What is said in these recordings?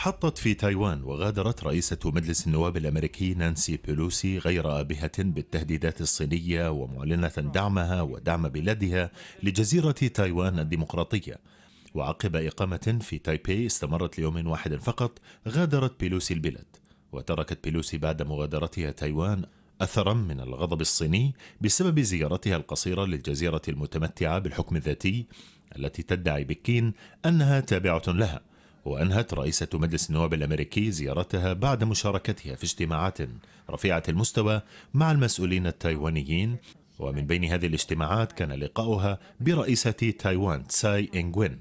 حطت في تايوان وغادرت رئيسة مجلس النواب الأمريكي نانسي بيلوسي غير آبهة بالتهديدات الصينية ومعلنة دعمها ودعم بلادها لجزيرة تايوان الديمقراطية وعقب إقامة في تايبي استمرت ليوم واحد فقط غادرت بيلوسي البلاد وتركت بيلوسي بعد مغادرتها تايوان أثرا من الغضب الصيني بسبب زيارتها القصيرة للجزيرة المتمتعة بالحكم الذاتي التي تدعي بكين أنها تابعة لها وأنهت رئيسة مجلس النواب الأمريكي زيارتها بعد مشاركتها في اجتماعات رفيعة المستوى مع المسؤولين التايوانيين ومن بين هذه الاجتماعات كان لقاؤها برئيسة تايوان تساي إنغوين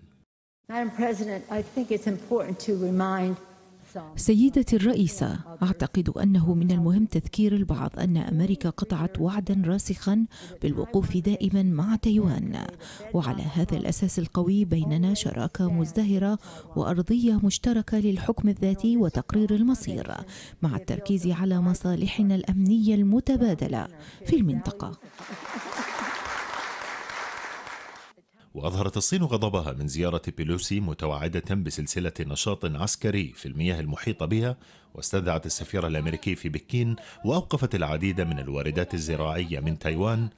سيدتي الرئيسة أعتقد أنه من المهم تذكير البعض أن أمريكا قطعت وعدا راسخا بالوقوف دائما مع تايوان وعلى هذا الأساس القوي بيننا شراكة مزدهرة وأرضية مشتركة للحكم الذاتي وتقرير المصير مع التركيز على مصالحنا الأمنية المتبادلة في المنطقة وأظهرت الصين غضبها من زيارة بيلوسي متوعدة بسلسلة نشاط عسكري في المياه المحيطة بها واستدعت السفير الأمريكي في بكين وأوقفت العديد من الواردات الزراعية من تايوان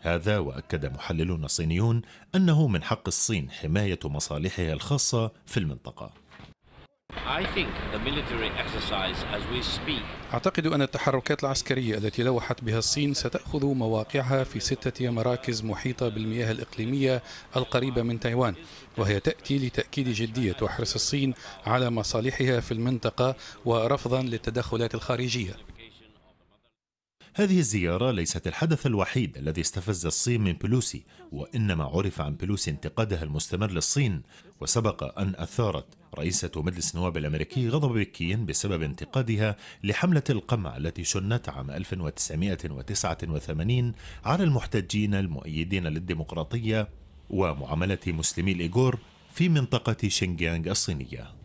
هذا وأكد محللون صينيون أنه من حق الصين حماية مصالحها الخاصة في المنطقة أعتقد أن التحركات العسكرية التي لوحت بها الصين ستأخذ مواقعها في ستة مراكز محيطة بالمياه الإقليمية القريبة من تايوان وهي تأتي لتأكيد جدية وحرص الصين على مصالحها في المنطقة ورفضا للتدخلات الخارجية هذه الزيارة ليست الحدث الوحيد الذي استفز الصين من بلوسي وإنما عرف عن بلوسي انتقادها المستمر للصين وسبق أن أثارت رئيسة مجلس النواب الأمريكي غضب بكين بسبب انتقادها لحملة القمع التي شنت عام 1989 على المحتجين المؤيدين للديمقراطية ومعاملة مسلمي الإيغور في منطقة شينجيانغ الصينية